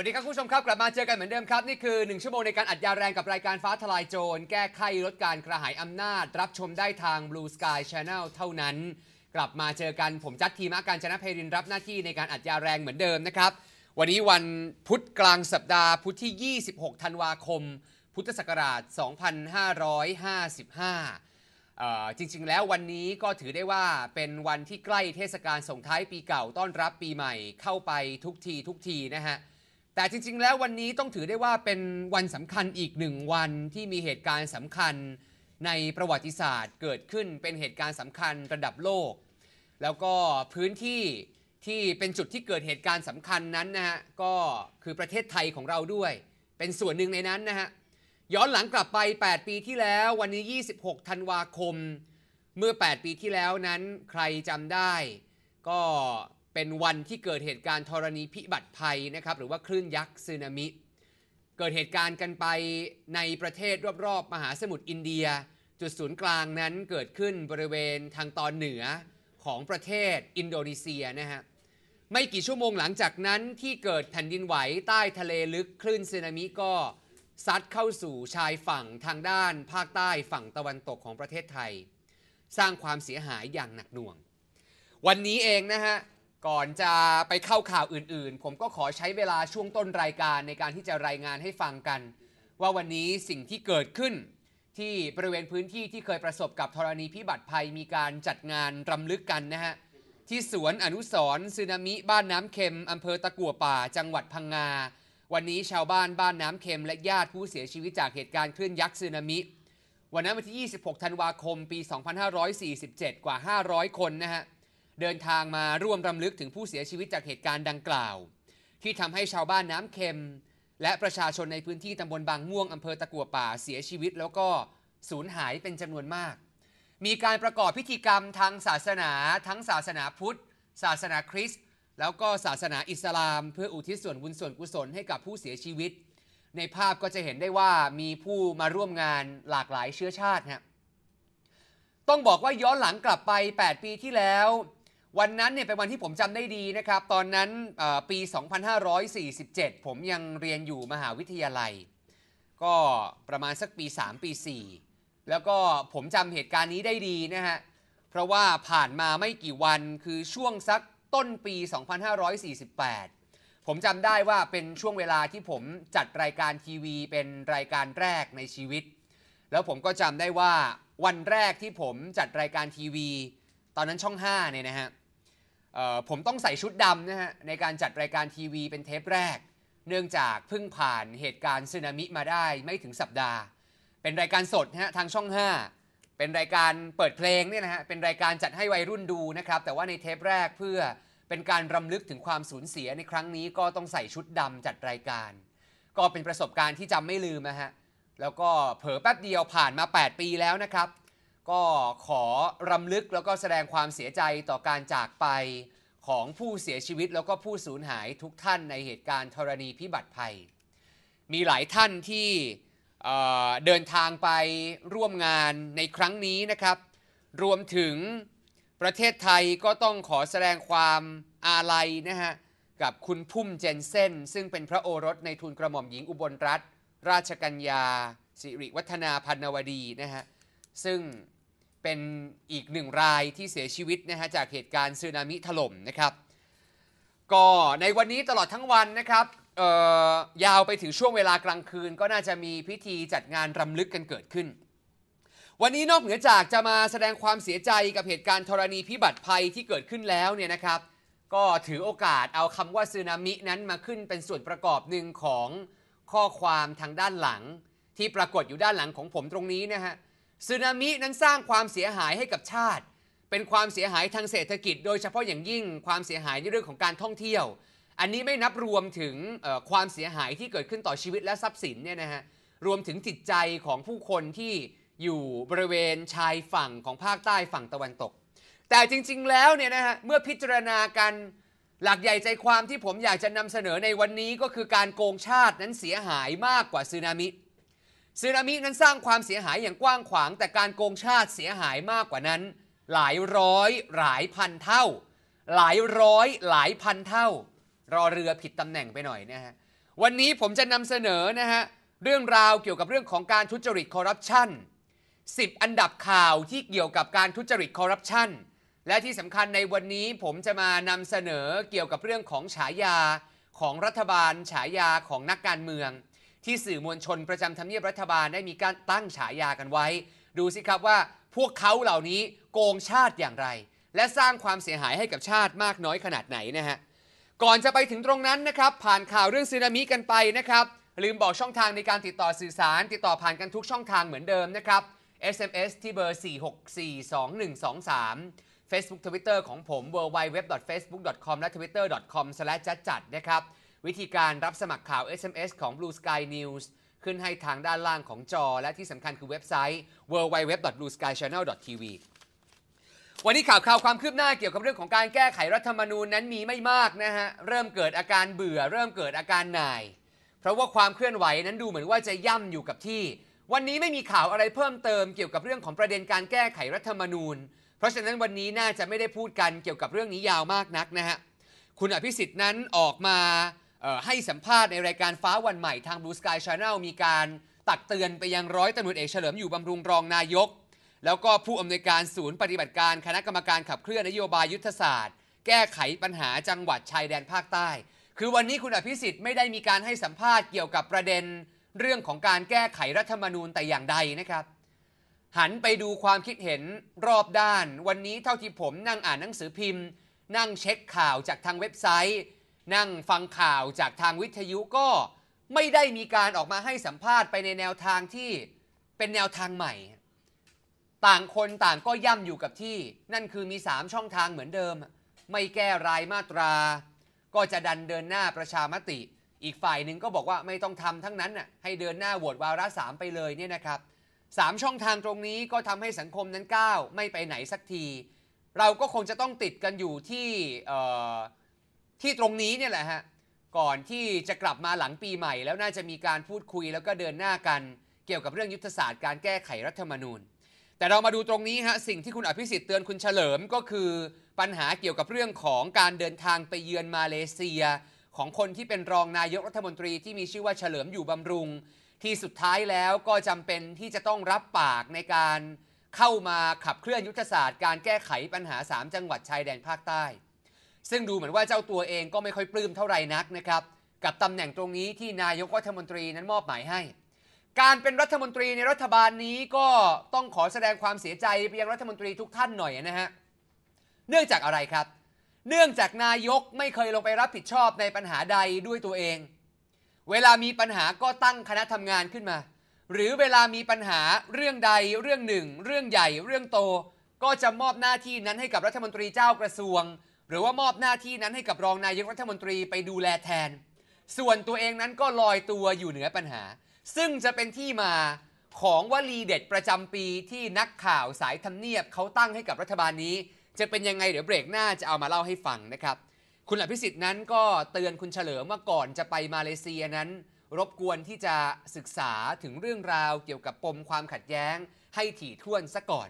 วัสดีครับคุณผู้ชมครับ กลับมาเจอกันเหมือนเดิมครับ นี่คือ 1 ชั่วโมงในการอัดยาแรงกับรายการฟ้าทลายโจรแก้ไขลดการกระหายอำนาจ รับชมได้ทาง Blue Sky Channel เท่านั้นกลับมาเจอกันผมจัดทีมาการชนะเพรินรับหน้าที่ในการอัดยาแรงเหมือนเดิมนะครับ วันนี้วันพุธกลางสัปดาห์ พุธที่ 26 ธันวาคม พุทธศักราช 2555จริงๆแล้ววันนี้ก็ถือได้ว่าเป็นวันที่ใกล้เทศกาลส่งท้ายปีเก่าต้อนรับปีใหม่ เข้าไปทุกทีทุกทีนะฮะแต่จริงๆ แล้ววันนี้ต้องถือได้ว่าเป็นวันสำคัญอีกหนึ่งวันที่มีเหตุการณ์สำคัญในประวัติศาสตร์ เกิดขึ้นเป็นเหตุการณ์สำคัญระดับโลก แล้วก็พื้นที่ที่เป็นจุดที่เกิดเหตุการณ์สำคัญนั้นนะฮะก็คือประเทศไทยของเราด้วยเป็นส่วนหนึ่งในนั้นนะฮะย้อนหลังกลับไป 8 ปีที่แล้ววันนี้ 26ธันวาคม เมื่อ 8 ปีที่แล้วนั้นใครจำได้ก็เป็นวันที่เกิดเหตุการณ์ธรณีพิบัติภัยนะครับ หรือว่าคลื่นยักษ์สึนามิเกิดเหตุการณ์กันไปในประเทศรอบๆมหาสมุทรอินเดียจุดศูนย์กลางนั้นเกิดขึ้นบริเวณทางตอนเหนือของประเทศอินโดนีเซียนะฮะไม่กี่ชั่วโมงหลังจากนั้นที่เกิดแผ่นดินไหวใต้ทะเลลึกคลื่นสึนามิก็ซัดเข้าสู่ชายฝั่งทางด้านภาคใต้ฝั่งตะวันตกของประเทศไทย สร้างความเสียหายอย่างหนักหน่วง วันนี้เองนะฮะก่อนจะไปเข้าข่าวอื่นๆ ผมก็ขอใช้เวลาช่วงต้นรายการในการที่จะรายงานให้ฟังกัน ว่าวันนี้สิ่งที่เกิดขึ้น ที่บริเวณพื้นที่ที่เคยประสบกับธรณีพิบัติภัยมีการจัดงานรำลึกกันนะฮะที่สวนอนุสรสึนามิบ้านน้ำเค็มอำเภอตะกั่วป่า จังหวัดพังงาวันนี้ชาวบ้านบ้านน้ำเค็มและญาติผู้เสียชีวิตจากเหตุการณ์คลื่นยักษ์สึนามิวันนั้นวันที่26 ธันวาคมปี 2547 กว่า 500 คนนะฮะเดินทางมาร่วมรำลึกถึงผู้เสียชีวิตจากเหตุการณ์ดังกล่าว ที่ทำให้ชาวบ้านน้ำเค็ม และประชาชนในพื้นที่ตำบลบางม่วงอำเภอตะกัวป่า เสียชีวิตแล้วก็สูญหายเป็นจำนวนมาก มีการประกอบพิธีกรรมทางศาสนา ทั้งศาสนาพุทธ ศาสนาคริสต์แล้วก็ศาสนาอิสลามเพื่ออุทิศส่วนบุญส่วนกุศลให้กับผู้เสียชีวิต ในภาพก็จะเห็นได้ว่ามีผู้มาร่วมงานหลากหลายเชื้อชาติฮะต้องบอกว่าย้อนหลังกลับไป 8 ปีที่แล้ววันนั้นเนี่ยเป็นวันที่ผมจำได้ดีนะครับตอนนั้นปี 2547 ผมยังเรียนอยู่มหาวิทยาลัย ก็ประมาณสักปี 3 ปี 4 แล้วก็ผมจำเหตุการณ์นี้ได้ดีนะฮะเพราะว่าผ่านมาไม่กี่วันคือช่วงสักต้นปี 2548 ผมจำได้ว่าเป็นช่วงเวลาที่ผมจัดรายการทีวี เป็นรายการแรกในชีวิต แล้วผมก็จำได้ว่าวันแรกที่ผมจัดรายการทีวีตอนนั้นช่อง5เนี่ยนะฮะผมต้องใส่ชุดดำนะฮะในการจัดรายการทีวี เป็นเทปแรก เนื่องจาก เพิ่งผ่านเหตุการณ์สึนามิมาได้ไม่ถึงสัปดาห์ เป็นรายการสดนะฮะทางช่อง 5 เป็นรายการเปิดเพลงเนี่ยนะฮะเป็นรายการจัดให้วัยรุ่นดูนะครับ แต่ว่าในเทปแรกเพื่อเป็นการรำลึกถึงความสูญเสียในครั้งนี้ก็ต้องใส่ชุดดำจัดรายการ ก็เป็นประสบการณ์ที่จำไม่ลืมนะฮะแล้วก็เผลอแป๊บเดียวผ่านมา 8 ปีแล้วนะครับก็ขอรำลึกแล้วก็แสดงความเสียใจต่อการจากไปของผู้เสียชีวิตแล้วก็ผู้สูญหายทุกท่านในเหตุการณ์ธรณีพิบัติภัย มีหลายท่านที่เดินทางไปร่วมงานในครั้งนี้นะครับ รวมถึงประเทศไทยก็ต้องขอแสดงความอาลัยนะฮะ กับคุณพุ่มเจนเซนซึ่งเป็นพระโอรสในทุนกระหม่อมหญิงอุบลรัตนราชกัญญาสิริวัฒนาพันนวดีนะฮะซึ่งเป็นอีกหนึ่งรายที่เสียชีวิตนะฮะจากเหตุการณ์สึนามิถล่มนะครับก็ในวันนี้ตลอดทั้งวันนะครับยาวไปถึงช่วงเวลากลางคืน ก็น่าจะมีพิธีจัดงานรำลึกกันเกิดขึ้น วันนี้นอกเหนือจากจะมาแสดงความเสียใจกับเหตุการณ์ธรณีพิบัติภัยที่เกิดขึ้นแล้วเนี่ยนะครับ ก็ถือโอกาสเอาคำว่าสึนามินั้นมาขึ้นเป็นส่วนประกอบหนึ่งของข้อความทางด้านหลังที่ปรากฏอยู่ด้านหลังของผมตรงนี้นะฮะสึนามินั้นสร้างความเสียหายให้กับชาติเป็นความเสียหายทางเศรษฐกิจโดยเฉพาะอย่างยิ่งความเสียหายในเรื่องของการท่องเที่ยว อันนี้ไม่นับรวมถึงความเสียหายที่เกิดขึ้นต่อชีวิตและทรัพย์สินเนี่ยนะฮะรวมถึงจิตใจของผู้คนที่อยู่บริเวณชายฝั่งของภาคใต้ฝั่งตะวันตก แต่จริงๆแล้วเนี่ยนะฮะเมื่อพิจารณากันหลักใหญ่ใจความที่ผมอยากจะนำเสนอในวันนี้ก็คือการโกงชาตินั้นเสียหายมากกว่าสึนามิซึนามินั้นสร้างความเสียหายอย่างกว้างขวาง แต่การโกงชาติเสียหายมากกว่านั้น หลายร้อยหลายพันเท่า หลายร้อยหลายพันเท่า รอเรือผิดตำแหน่งไปหน่อย นะฮะ วันนี้ผมจะนำเสนอ นะฮะเรื่องราวเกี่ยวกับเรื่องของการทุจริตคอร์รัปชัน10 อันดับข่าวที่เกี่ยวกับการทุจริตคอร์รัปชันและที่สำคัญในวันนี้ผมจะมานำเสนอเกี่ยวกับเรื่องของฉายาของรัฐบาลฉายาของนักการเมืองที่สื่อมวลชนประจำทำเนียบรัฐบาล ได้มีการตั้งฉายากันไว้ ดูสิครับว่าพวกเขาเหล่านี้โกงชาติอย่างไร และสร้างความเสียหายให้กับชาติมากน้อยขนาดไหนนะฮะก่อนจะไปถึงตรงนั้นนะครับผ่านข่าวเรื่องซีนามิกันไปนะครับลืมบอกช่องทางในการติดต่อสื่อสาร ติดต่อผ่านกันทุกช่องทางเหมือนเดิมนะครับ SMS ที่เบอร์ 4642123 Facebook Twitter ของผม w w w f a c e b o o k c o m และ t w i t t e r c o m จัดจัดนะครับวิธีการรับสมัครข่าว SMS ของ Blue Sky News ขึ้นให้ทางด้านล่างของจอ และที่สำคัญคือเว็บไซต์ www.blueskychannel.tv วันนี้ข่าวข่าวความคืบหน้าเกี่ยวกับเรื่องของการแก้ไขรัฐธรรมนูญนั้นมีไม่มากนะฮะ เริ่มเกิดอาการเบื่อ เริ่มเกิดอาการหน่าย เพราะว่าความเคลื่อนไหวนั้นดูเหมือนว่าจะย่ำอยู่กับที่ วันนี้ไม่มีข่าวอะไรเพิ่มเติมเกี่ยวกับเรื่องของประเด็นการแก้ไขรัฐธรรมนูญ เพราะฉะนั้นวันนี้น่าจะไม่ได้พูดกันเกี่ยวกับเรื่องนี้ยาวมากนักนะฮะ คุณอภิสิทธิ์นั้นออกมาให้สัมภาษณ์ในรายการฟ้าวันใหม่ทาง Blue Sky Channel มีการตักเตือนไปยังร้อยตำรวจเอกเฉลิมอยู่บำรุงรองนายก แล้วก็ผู้อำนวยการศูนย์ปฏิบัติการคณะกรรมการขับเคลื่อนนโยบายยุทธศาสตร์ แก้ไขปัญหาจังหวัดชายแดนภาคใต้ คือวันนี้คุณอภิสิทธิ์ไม่ได้มีการให้สัมภาษณ์เกี่ยวกับประเด็น เรื่องของการแก้ไขรัฐธรรมนูญแต่อย่างใดนะครับ หันไปดูความคิดเห็นรอบด้าน วันนี้เท่าที่ผมนั่งอ่านหนังสือพิมพ์ นั่งเช็คข่าวจากทางเว็บไซต์นั่งฟังข่าวจากทางวิทยุก็ไม่ได้มีการออกมาให้สัมภาษณ์ไปในแนวทางที่เป็นแนวทางใหม่ ต่างคนต่างก็ย่ำอยู่กับที่ นั่นคือมี 3 ช่องทางเหมือนเดิม ไม่แก้รายมาตรา ก็จะดันเดินหน้าประชามติ อีกฝ่ายหนึ่งก็บอกว่าไม่ต้องทำทั้งนั้นน่ะให้เดินหน้าโหวตวาระสามไปเลยเนี่ยนะครับสามช่องทางตรงนี้ก็ทำให้สังคมนั้นก้าวไม่ไปไหนสักที เราก็คงจะต้องติดกันอยู่ที่ที่ตรงนี้เนี่ยแหละฮะก่อนที่จะกลับมาหลังปีใหม่ แล้วน่าจะมีการพูดคุยแล้วก็เดินหน้ากันเกี่ยวกับเรื่องยุทธศาสตร์การแก้ไขรัฐธรรมนูญ แต่เรามาดูตรงนี้ฮะสิ่งที่คุณอภิสิทธิ์เตือนคุณเฉลิม ก็คือปัญหาเกี่ยวกับเรื่องของการเดินทางไปเยือนมาเลเซีย ของคนที่เป็นรองนายกรัฐมนตรีที่มีชื่อว่าเฉลิมอยู่บำรุง ที่สุดท้ายแล้วก็จำเป็นที่จะต้องรับปากในการเข้ามาขับเคลื่อนยุทธศาสตร์การแก้ไขปัญหา3จังหวัดชายแดนภาคใต้ซึ่งดูเหมือนว่าเจ้าตัวเองก็ไม่ค่อยปลื้มเท่าไหร่นักนะครับ กับตำแหน่งตรงนี้ที่นายกรัฐมนตรีนั้นมอบหมายให้ การเป็นรัฐมนตรีในรัฐบาลนี้ก็ต้องขอแสดงความเสียใจไปยังรัฐมนตรีทุกท่านหน่อยนะฮะ เนื่องจากอะไรครับ เนื่องจากนายกไม่เคยลงไปรับผิดชอบในปัญหาใดด้วยตัวเอง เวลามีปัญหาก็ตั้งคณะทำงานขึ้นมา หรือเวลามีปัญหาเรื่องใดเรื่องหนึ่ง เรื่องใหญ่ เรื่องโต ก็จะมอบหน้าที่นั้นให้กับรัฐมนตรีเจ้ากระทรวงหรือว่ามอบหน้าที่นั้นให้กับรองนายกรัฐมนตรีไปดูแลแทน ส่วนตัวเองนั้นก็ลอยตัวอยู่เหนือปัญหา ซึ่งจะเป็นที่มาของวลีเด็ดประจำปีที่นักข่าวสายทำเนียบเขาตั้งให้กับรัฐบาลนี้ จะเป็นยังไงเดี๋ยวเบรกหน้าจะเอามาเล่าให้ฟังนะครับ คุณอภิสิทธิ์นั้นก็เตือนคุณเฉลิมว่าก่อนจะไปมาเลเซียนั้น รบกวนที่จะศึกษาถึงเรื่องราวเกี่ยวกับปมความขัดแย้งให้ถี่ถ้วนซะก่อน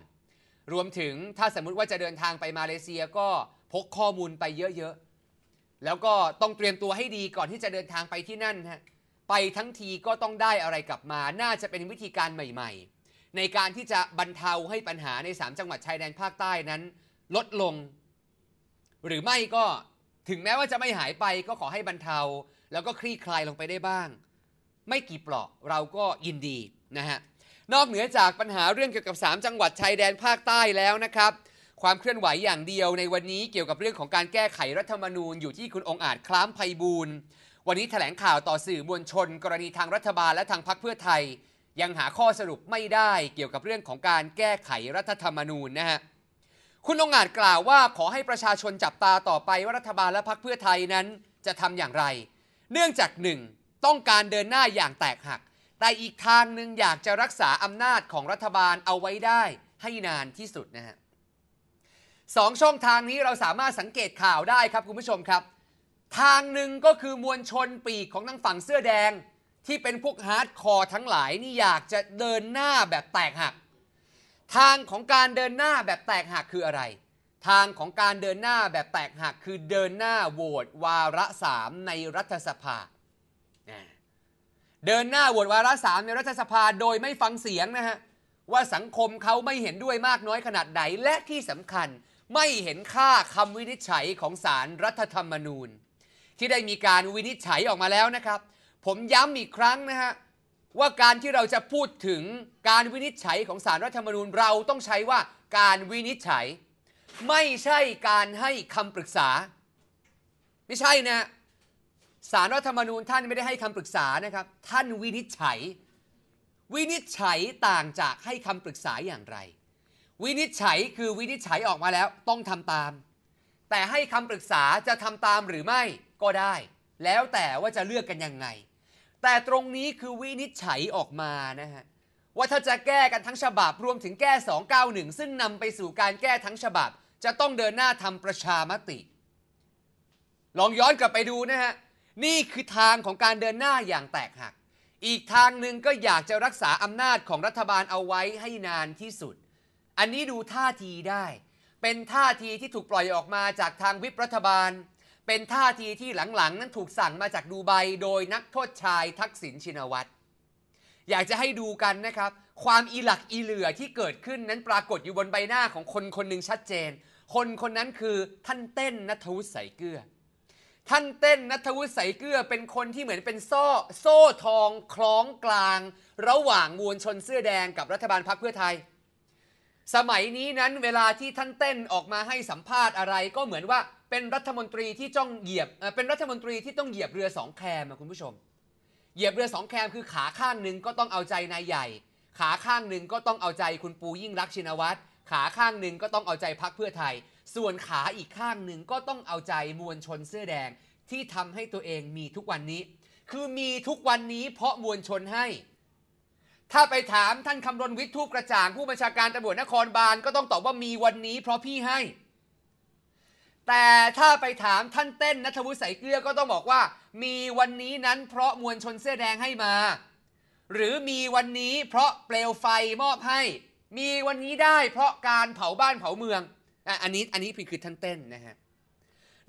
รวมถึงถ้าสมมติว่าจะเดินทางไปมาเลเซียก็พกข้อมูลไปเยอะๆ แล้วก็ต้องเตรียมตัวให้ดีก่อนที่จะเดินทางไปที่นั่นฮะ ไปทั้งทีก็ต้องได้อะไรกลับมา น่าจะเป็นวิธีการใหม่ๆ ในการที่จะบรรเทาให้ปัญหาใน 3 จังหวัดชายแดนภาคใต้นั้น ลดลง หรือไม่ก็ถึงแม้ว่าจะไม่หายไป ก็ขอให้บรรเทา แล้วก็คลี่คลายลงไปได้บ้าง ไม่กี่ปลอกเราก็ยินดีนะฮะ นอกเหนือจากปัญหาเรื่องเกี่ยวกับ 3 จังหวัดชายแดนภาคใต้แล้วนะครับความเคลื่อนไหวอย่างเดียวในวันนี้เกี่ยวกับเรื่องของการแก้ไขรัฐธรรมนูญ อยู่ที่คุณองอาจคล้ามไพบูลวันนี้ถแถลงข่าวต่อสื่อมวลชน กรณีทางรัฐบาลและทางพรรคเพื่อไทย ยังหาข้อสรุปไม่ได้ เกี่ยวกับเรื่องของการแก้ไขรัฐธรรมนูญนะฮะคุณองอาจกล่าวว่าขอให้ประชาชนจับตาต่อไปว่ารัฐบาลและพรรคเพื่อไทยนั้นจะทำอย่างไร เนื่องจากหนึ่ง ต้องการเดินหน้าอย่างแตกหัก แต่อีกทางหนึ่งอยากจะรักษาอำนาจของรัฐบาลเอาไว้ได้ให้นานที่สุดนะฮะสองช่องทางนี้เราสามารถสังเกตข่าวได้ครับคุณผู้ชมครับ ทางหนึ่งก็คือมวลชนปีก ของทางฝั่งเสื้อแดงที่เป็นพวกฮาร์ดคอร์ทั้งหลายนี่อยากจะเดินหน้าแบบแตก หัก ทางของการเดินหน้าแบบแตก หัก คืออะไร ทางของการเดินหน้าแบบแตก หัก คือเดินหน้า โหวตวาระสามในรัฐสภาเดินหน้าโหวตวาระสามในรัฐสภาโดยไม่ฟังเสียงนะฮะว่าสังคมเขาไม่เห็นด้วยมากน้อยขนาดไหนและที่สำคัญไม่เห็นค่าคำวินิจฉัยของสารรัฐธรรมนูญ ที่ได้มีการวินิจฉัยออกมาแล้วนะครับ ผมย้ำอีกครั้งนะฮะว่าการที่เราจะพูดถึงการวินิจฉัยของสารรัฐธรรมนูญเราต้องใช้ว่าการวินิจฉัย ไม่ใช่การให้คำปรึกษา ไม่ใช่นะสารรัฐธรรมนูญท่านไม่ได้ให้คำปรึกษานะครับ ท่านวินิจฉัย วินิจฉัยต่างจากให้คำปรึกษาอย่างไรวินิจฉัยคือวินิจฉัยออกมาแล้วต้องทำตาม แต่ให้คำปรึกษาจะทำตามหรือไม่ก็ได้ แล้วแต่ว่าจะเลือกกันยังไงแต่ตรงนี้คือวินิจฉัยออกมานะฮะว่าถ้าจะแก้กันทั้งฉบับรวมถึงแก้ 291 ซึ่งนำไปสู่การแก้ทั้งฉบับ จะต้องเดินหน้าทำประชามติ ลองย้อนกลับไปดูนะฮะ นี่คือทางของการเดินหน้าอย่างแตกหัก อีกทางหนึ่งก็อยากจะรักษาอำนาจของรัฐบาลเอาไว้ให้นานที่สุดอันนี้ดูท่าทีได้ เป็นท่าทีที่ถูกปล่อยออกมาจากทางวิปรัฐบาล เป็นท่าทีที่หลัง ๆนั้นถูกสั่งมาจากดูไบโดยนักโทษชาย ทักษิณชินวัตร อยากจะให้ดูกันนะครับ ความอีหลักอีเหลือที่เกิดขึ้นนั้นปรากฏอยู่บนใบหน้าของคนคนหนึ่งชัดเจน คนคนนั้นคือท่านเต้นนัทวุฒิใสเกลือท่านเต้นนัทวุฒิใสเกลือเป็นคนที่เหมือนเป็นโซ่โซ่ทอง คล้องกลาง ระหว่างมวลชนเสื้อแดงกับรัฐบาลพรรคเพื่อไทยสมัยนี้นั้นเวลาที่ท่านเต้นออกมาให้สัมภาษณ์อะไรก็เหมือนว่าเป็นรัฐมนตรีที่จ้องเหยียบเป็นรัฐมนตรีที่ต้องเหยียบเรือสองแคมคุณผู้ชม เหยียบเรือสองแคมคือขาข้างหนึ่งก็ต้องเอาใจนายใหญ่ ขาข้างหนึ่งก็ต้องเอาใจคุณปูยิ่งรักชินวัตรขาข้างหนึ่งก็ต้องเอาใจพักเพื่อไทย ส่วนขาอีกข้างหนึ่งก็ต้องเอาใจมวลชนเสื้อแดงที่ทำให้ตัวเองมีทุกวันนี้ คือมีทุกวันนี้เพราะมวลชนให้ถ้าไปถามท่านคำรณวิทย์ทูปกระจ่างผู้บัญชาการตำรวจนครบาลก็ต้องตอบว่ามีวันนี้ เพราะพี่ให้ แต่ถ้าไปถามท่านเต้นนัทวุฒิใสเกลือก็ต้องบอกว่า มีวันนี้นั้นเพราะมวลชนเสื้อแดงให้มา หรือมีวันนี้เพราะเปลวไฟมอบให้ มีวันนี้ได้เพราะการเผาบ้านเผาเมือง อันนี้อันนี้คือท่านเต้นนะฮะ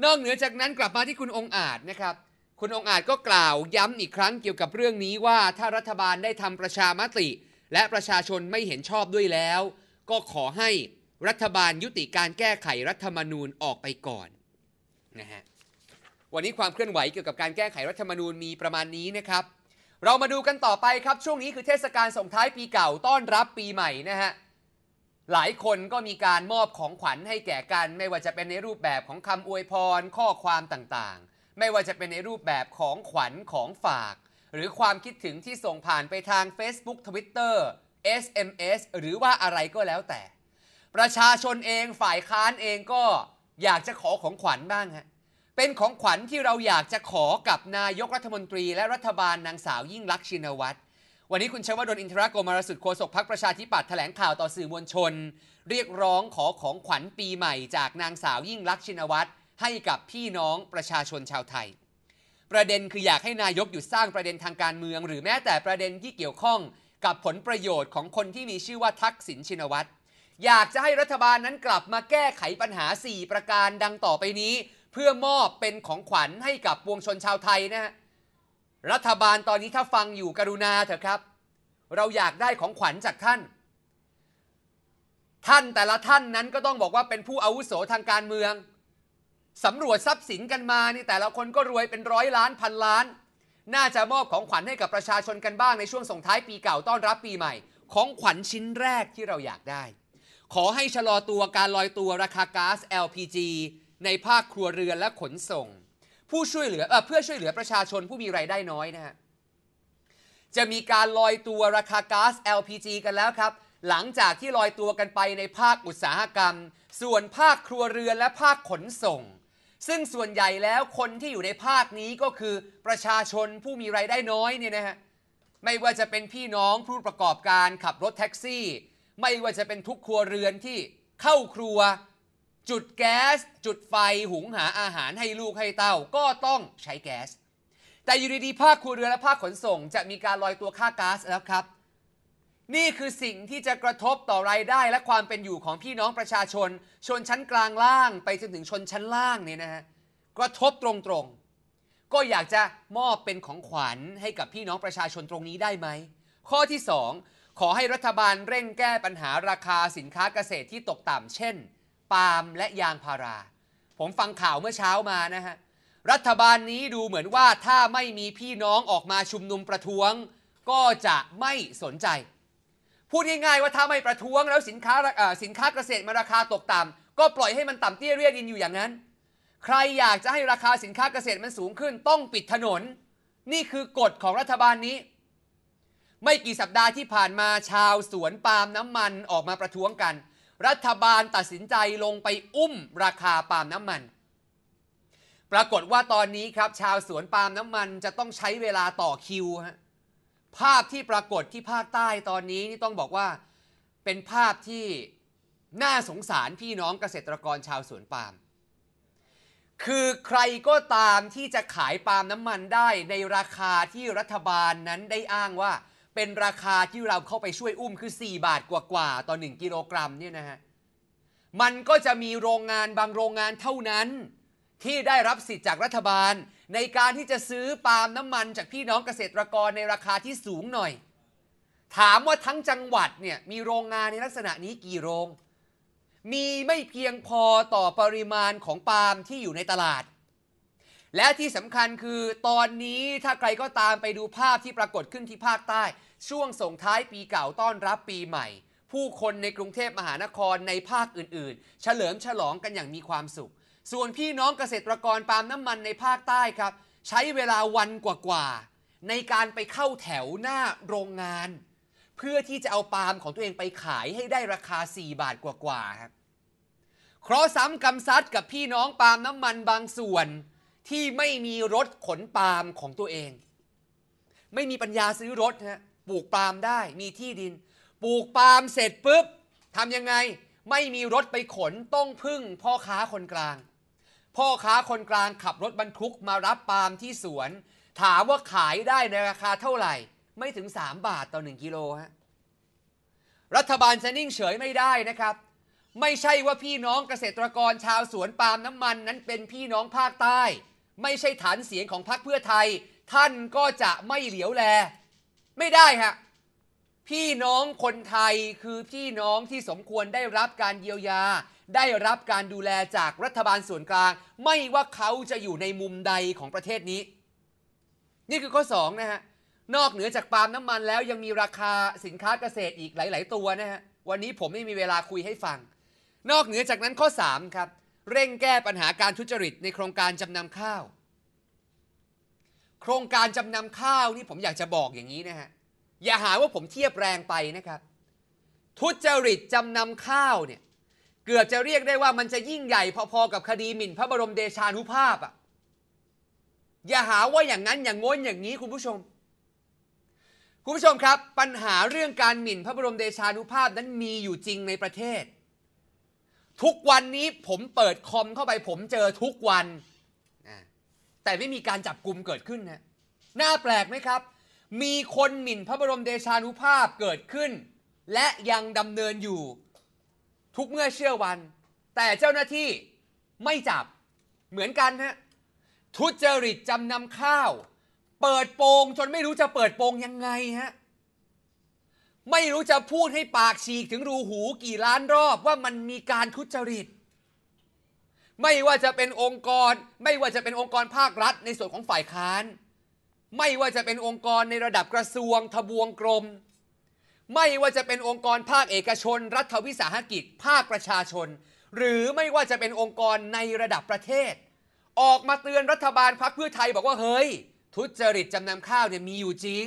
นอกเหนือจากนั้นกลับมาที่คุณองอาจนะครับคุณองอาจก็กล่าวย้ำอีกครั้งเกี่ยวกับเรื่องนี้ว่า ถ้ารัฐบาลได้ทำประชามติ และประชาชนไม่เห็นชอบด้วยแล้ว ก็ขอให้รัฐบาลยุติการแก้ไขรัฐธรรมนูญออกไปก่อนนะฮะวันนี้ความเคลื่อนไหวเกี่ยวกับการแก้ไขรัฐธรรมนูญมีประมาณนี้นะครับ เรามาดูกันต่อไปครับช่วงนี้คือเทศกาลส่งท้ายปีเก่าต้อนรับปีใหม่นะฮะหลายคนก็มีการมอบของขวัญให้แก่กันไม่ว่าจะเป็นในรูปแบบของคำอวยพรข้อความต่างๆไม่ว่าจะเป็นในรูปแบบของขวัญของฝาก หรือความคิดถึงที่ส่งผ่านไปทาง Facebook Twitter SMS หรือว่าอะไรก็แล้วแต่ ประชาชนเองฝ่ายค้านเองก็อยากจะขอของขวัญบ้างฮะเป็นของขวัญที่เราอยากจะขอกับนายกรัฐมนตรีและรัฐบาลนางสาวยิ่งลักษณ์ชินวัตร วันนี้คุณชวดลอินทรโกมารสุดโฆษกพักประชาธิปัตย์แถลงข่าวต่อสื่อมวลชน เรียกร้องขอของขวัญปีใหม่จากนางสาวยิ่งลักษณ์ชินวัตรให้กับพี่น้องประชาชนชาวไทย ประเด็นคืออยากให้นายกหยุดสร้างประเด็นทางการเมือง หรือแม้แต่ประเด็นที่เกี่ยวข้องกับผลประโยชน์ของคนที่มีชื่อว่าทักษิณชินวัตร อยากจะให้รัฐบาลนั้นกลับมาแก้ไขปัญหา 4 ประการดังต่อไปนี้ เพื่อมอบเป็นของขวัญให้กับปวงชนชาวไทยนะฮะ รัฐบาลตอนนี้ถ้าฟังอยู่กรุณาเถอะครับ เราอยากได้ของขวัญจากท่าน ท่านแต่ละท่านนั้นก็ต้องบอกว่าเป็นผู้อาวุโสทางการเมืองสำรวจทรัพย์สินกันมา นี่แต่ละคนก็รวยเป็นร้อยล้านพันล้าน น่าจะมอบของขวัญให้กับประชาชนกันบ้างในช่วงส่งท้ายปีเก่าต้อนรับปีใหม่ ของขวัญชิ้นแรกที่เราอยากได้ ขอให้ชะลอตัวการลอยตัวราคาก๊าซ LPG ในภาคครัวเรือนและขนส่ง ผู้ช่วยเหลือเออเพื่อช่วยเหลือประชาชนผู้มีไรายได้น้อยนะฮะจะมีการลอยตัวราคาก๊าซ LPG กันแล้วครับ หลังจากที่ลอยตัวกันไปในภาคอุตสาหกรรม ส่วนภาคครัวเรือนและภาคขนส่งซึ่งส่วนใหญ่แล้วคนที่อยู่ในภาคนี้ก็คือประชาชนผู้มีไรายได้น้อยเนี่ยนะฮะไม่ว่าจะเป็นพี่น้องผู้ประกอบการขับรถแท็กซี่ ไม่ว่าจะเป็นทุกครัวเรือนที่เข้าครัว จุดแก๊ส จุดไฟหุงหาอาหารให้ลูกให้เต้า ก็ต้องใช้แก๊ส แต่อยู่ดีๆภาคครัวเรือนและภาคขนส่งจะมีการลอยตัวค่าก๊าซแล้วครับนี่คือสิ่งที่จะกระทบต่อรายได้ และความเป็นอยู่ของพี่น้องประชาชน ชนชั้นกลางล่างไปจนถึงชนชั้นล่างเนี่ยนะฮะ กระทบตรงๆ ก็อยากจะมอบเป็นของขวัญให้กับพี่น้องประชาชนตรงนี้ได้ไหมข้อที่ 2 ขอให้รัฐบาลเร่งแก้ปัญหาราคาสินค้าเกษตรที่ตกต่ำ เช่น ปาล์มและยางพารา ผมฟังข่าวเมื่อเช้ามานะฮะรัฐบาลนี้ดูเหมือนว่าถ้าไม่มีพี่น้องออกมาชุมนุมประท้วง ก็จะไม่สนใจพูดง่ายๆว่าถ้าไม่ประท้วงแล้วสินค้าสินค้าเกษตรมาราคาตกต่ำก็ปล่อยให้มันต่ำเตี้ยเรียดินอยู่อย่างนั้น ใครอยากจะให้ราคาสินค้าเกษตรมันสูงขึ้นต้องปิดถนน นี่คือกฎของรัฐบาลนี้ ไม่กี่สัปดาห์ที่ผ่านมาชาวสวนปาล์มน้ำมันออกมาประท้วงกัน รัฐบาลตัดสินใจลงไปอุ้มราคาปาล์มน้ำมัน ปรากฏว่าตอนนี้ครับ ชาวสวนปาล์มน้ำมันจะต้องใช้เวลาต่อคิวฮะภาพที่ปรากฏที่ภาคใต้ตอนนี้นี่ต้องบอกว่าเป็นภาพที่น่าสงสารพี่น้องเกษตรกรชาวสวนปาล์ม คือใครก็ตามที่จะขายปาล์มน้ำมันได้ในราคาที่รัฐบาลนั้นได้อ้างว่า เป็นราคาที่เราเข้าไปช่วยอุ้มคือ 4 บาทกว่าๆต่อ1กิโลกรัมเนี่ยนะฮะ มันก็จะมีโรงงานบางโรงงานเท่านั้นที่ได้รับสิทธิ์จากรัฐบาลในการที่จะซื้อปาล์มน้ำมันจากพี่น้องเกษตรกรในราคาที่สูงหน่อย ถามว่าทั้งจังหวัดเนี่ยมีโรงงานในลักษณะนี้กี่โรง มีไม่เพียงพอต่อปริมาณของปาล์มที่อยู่ในตลาด และที่สำคัญคือตอนนี้ถ้าใครก็ตามไปดูภาพที่ปรากฏขึ้นที่ภาคใต้ ช่วงส่งท้ายปีเก่าต้อนรับปีใหม่ ผู้คนในกรุงเทพมหานครในภาคอื่น ๆ เฉลิมฉลองกันอย่างมีความสุขส่วนพี่น้องเกษตรกรปาล์มน้ำมันในภาคใต้ครับ ใช้เวลาวันกว่าๆในการไปเข้าแถวหน้าโรงงาน เพื่อที่จะเอาปาล์มของตัวเองไปขายให้ได้ราคา 4 บาทกว่าๆครับเคราะห์ซ้ำกำซัดกับพี่น้องปาล์มน้ำมันบางส่วนที่ไม่มีรถขนปาล์มของตัวเองไม่มีปัญญาซื้อรถฮะปลูกปาล์มได้มีที่ดินปลูกปาล์มเสร็จปุ๊บทำยังไงไม่มีรถไปขนต้องพึ่งพ่อค้าคนกลางพ่อค้าคนกลางขับรถบรรทุกมารับปาล์มที่สวนถามว่าขายได้ในราคาเท่าไหร่ไม่ถึง 3 บาทต่อ1กิโลฮะรัฐบาลจะนิ่งเฉยไม่ได้นะครับ ไม่ใช่ว่าพี่น้องเกษตรกรชาวสวนปาล์มน้ำมันนั้นเป็นพี่น้องภาคใต้ ไม่ใช่ฐานเสียงของพรรคเพื่อไทย ท่านก็จะไม่เหลียวแลไม่ได้ฮะพี่น้องคนไทยคือพี่น้องที่สมควรได้รับการเยียวยาได้รับการดูแลจากรัฐบาลส่วนกลาง ไม่ว่าเขาจะอยู่ในมุมใดของประเทศนี้ นี่คือข้อ 2นะฮะนอกเหนือจากปาล์มน้ำมันแล้วยังมีราคาสินค้าเกษตรอีกหลาย ๆ ตัวนะฮะวันนี้ผมไม่มีเวลาคุยให้ฟัง นอกเหนือจากนั้นข้อ3ครับเร่งแก้ปัญหาการทุจริตในโครงการจำนำข้าว โครงการจำนำข้าวนี่ผมอยากจะบอกอย่างนี้นะฮะอย่าหาว่าผมเทียบแรงไปนะครับ ทุจริตจำนำข้าวเนี่ยเกือบจะเรียกได้ว่ามันจะยิ่งใหญ่ พอๆกับคดีหมิ่นพระบรมเดชานุภาพอ่ะ อย่าหาว่าอย่างนั้นอย่างง้นอย่างนี้คุณผู้ชม คุณผู้ชมครับปัญหาเรื่องการหมิ่นพระบรมเดชานุภาพนั้นมีอยู่จริงในประเทศ ทุกวันนี้ผมเปิดคอมเข้าไปผมเจอทุกวัน แต่ไม่มีการจับกลุ่มเกิดขึ้นนะน่าแปลกไหมครับ มีคนหมิ่นพระบรมเดชานุภาพเกิดขึ้น และยังดำเนินอยู่ทุกเมื่อเชื่อวัน แต่เจ้าหน้าที่ไม่จับเหมือนกันฮะทุจริตจำนำข้าวเปิดโปงจนไม่รู้จะเปิดโปงยังไง ฮะ ไม่รู้จะพูดให้ปากฉีก ถึงรูหูกี่ล้านรอบว่ามันมีการทุจริต ไม่ว่าจะเป็นองค์กร ไม่ว่าจะเป็นองค์กรภาครัฐ ในส่วนของฝ่ายค้าน ไม่ว่าจะเป็นองค์กรในระดับกระทรวงทบวงกรมไม่ว่าจะเป็นองค์กรภาคเอกชน รัฐวิสาหกิจ ภาคประชาชน หรือไม่ว่าจะเป็นองค์กรในระดับประเทศ ออกมาเตือนรัฐบาลพักเพื่อไทยบอกว่าเฮ้ย ทุจริตจำนำข้าวเนี่ยมีอยู่จริง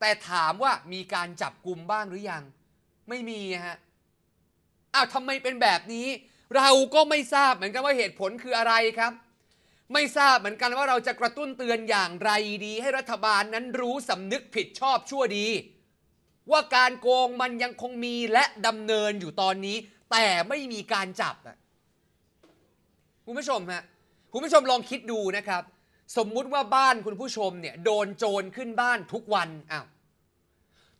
แต่ถามว่ามีการจับกลุ่มบ้างหรือยังไม่มีฮะอ้าวทำไมเป็นแบบนี้ เราก็ไม่ทราบเหมือนกันว่าเหตุผลคืออะไรครับ ไม่ทราบเหมือนกันว่าเราจะกระตุ้นเตือนอย่างไรดี ให้รัฐบาลนั้นรู้สำนึกผิดชอบชั่วดีว่าการโกงมันยังคงมีและดำเนินอยู่ตอนนี้ แต่ไม่มีการจับนะคุณผู้ชมฮะคุณผู้ชมลองคิดดูนะครับ สมมุติว่าบ้านคุณผู้ชมเนี่ย โดนโจรขึ้นบ้านทุกวันอ้าว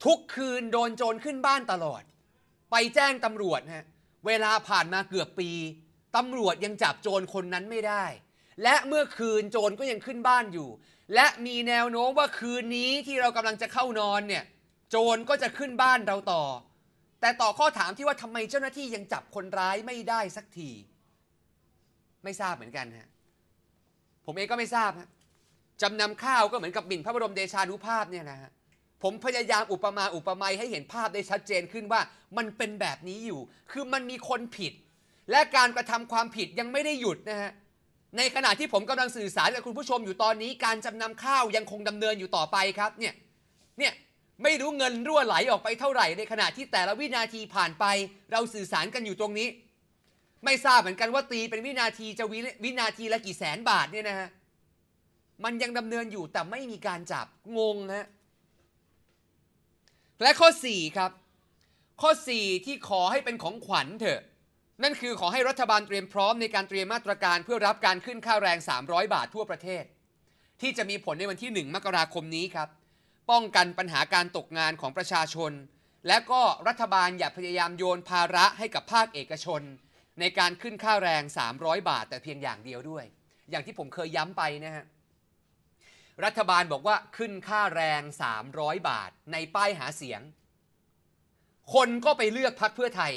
ทุกคืนโดน โจรขึ้นบ้านตลอด ไปแจ้งตำรวจฮะเวลาผ่านมาเกือบปีตำรวจยังจับโจรคนนั้นไม่ได้ และเมื่อคืนโจรก็ยังขึ้นบ้านอยู่ และมีแนวโน้มว่าคืนนี้ที่เรากำลังจะเข้านอนเนี่ยโจรก็จะขึ้นบ้านเราต่อ แต่ต่อข้อถามที่ว่าทำไมเจ้าหน้าที่ยังจับคนร้ายไม่ได้สักที ไม่ทราบเหมือนกันฮะผมเองก็ไม่ทราบฮะจำนำข้าวก็เหมือนกับบิ่นพระบรมเดชานุภาพเนี่ยนะฮะ ผมพยายามอุปมาอุปไมยให้เห็นภาพได้ชัดเจนขึ้นว่า มันเป็นแบบนี้อยู่ คือมันมีคนผิด และการกระทำความผิดยังไม่ได้หยุดนะฮะ ในขณะที่ผมกำลังสื่อสารกับคุณผู้ชมอยู่ตอนนี้ การจำนำข้าวยังคงดำเนินอยู่ต่อไปครับ เนี่ย เนี่ยไม่รู้เงินรั่วไหลออกไปเท่าไหร่ในขณะที่แต่ละวินาทีผ่านไปเราสื่อสารกันอยู่ตรงนี้ไม่ทราบเหมือนกันว่าตีเป็นวินาทีจะวินาทีละกี่แสนบาทเนี่ยนะฮะมันยังดำเนินอยู่แต่ไม่มีการจับงงฮนะและข้อ4ครับ ข้อ4ที่ขอให้เป็นของขวัญเถอะนั่นคือขอให้รัฐบาลเตรียมพร้อม ในการเตรียมมาตรการเพื่อรับการขึ้นค่าแรง 300 บาททั่วประเทศ ที่จะมีผลในวันที่ 1มกราคมนี้ครับป้องกันปัญหาการตกงานของประชาชน และก็รัฐบาลอย่าพยายามโยนภาระให้กับภาคเอกชน ในการขึ้นค่าแรง 300 บาทแต่เพียงอย่างเดียวด้วย อย่างที่ผมเคยย้ำไปนะฮะรัฐบาลบอกว่าขึ้นค่าแรง 300 บาทในป้ายหาเสียง คนก็ไปเลือกพักเพื่อไทย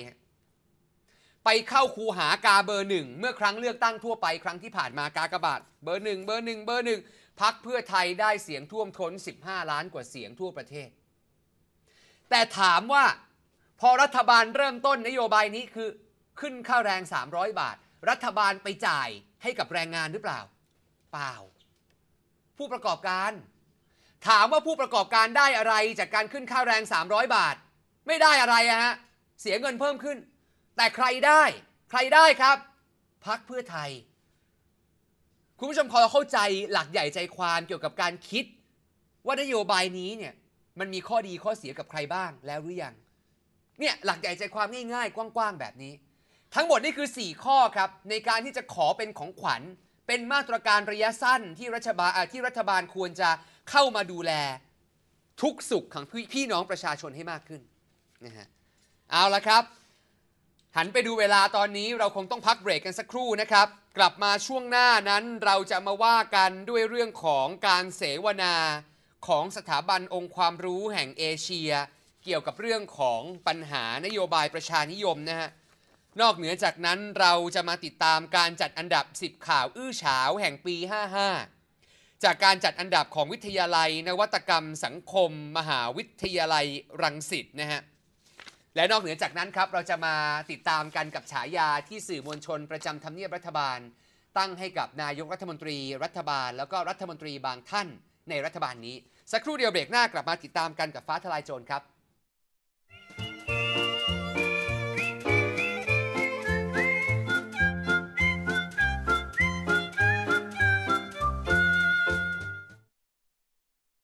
ไปเข้าคูหากาเบอร์หนึ่งเมื่อครั้งเลือกตั้งทั่วไปครั้งที่ผ่านมากากระบาดเบอร์หนึ่งเบอร์หนึ่งเบอร์หนึ่งพักเพื่อไทยได้เสียงท่วมท้น 15 ล้านกว่าเสียงทั่วประเทศ แต่ถามว่า พอรัฐบาลเริ่มต้นนโยบายนี้คือ ขึ้นค่าแรง 300 บาท รัฐบาลไปจ่ายให้กับแรงงานหรือเปล่า เปล่า ผู้ประกอบการ ถามว่าผู้ประกอบการได้อะไรจากการขึ้นค่าแรง 300 บาท ไม่ได้อะไรอะฮะเสียเงินเพิ่มขึ้น แต่ใครได้ ใครได้ครับพักเพื่อไทยคุณผู้ชมพอเราเข้าใจหลักใหญ่ใจความเกี่ยวกับการคิดว่านโยบายนี้เนี่ยมันมีข้อดีข้อเสียกับใครบ้างแล้วหรือยังเนี่ยหลักใหญ่ใจความง่าย ๆ กว้างๆแบบนี้ ทั้งหมดนี่คือ4ข้อครับ ในการที่จะขอเป็นของขวัญ เป็นมาตรการระยะสั้นที่รัฐบาลที่รัฐบาลควรจะเข้ามาดูแล ทุกสุขของพี่น้องประชาชนให้มากขึ้นนะฮะเอาละครับหันไปดูเวลาตอนนี้เราคงต้องพักเบรกกันสักครู่นะครับ กลับมาช่วงหน้านั้นเราจะมาว่ากันด้วยเรื่องของการเสวนา ของสถาบันองค์ความรู้แห่งเอเชีย เกี่ยวกับเรื่องของปัญหานโยบายประชานิยมนะฮะนอกเหนือจากนั้นเราจะมาติดตามการจัดอันดับ10ข่าวอื้อฉาว แห่งปี 55 จากการจัดอันดับของวิทยาลัย นวัตกรรมสังคมมหาวิทยาลัยรังสิตนะฮะและนอกเหนือจากนั้นครับเราจะมาติดตามกันกับฉายาที่สื่อมวลชน ประจำทำเนียบรัฐบาล ตั้งให้กับนายกรัฐมนตรีรัฐบาลแล้วก็รัฐมนตรีบางท่าน ในรัฐบาลนี้ สักครู่เดียวเบรกหน้ากลับมาติดตามกันกับฟ้าทลายโจรครับ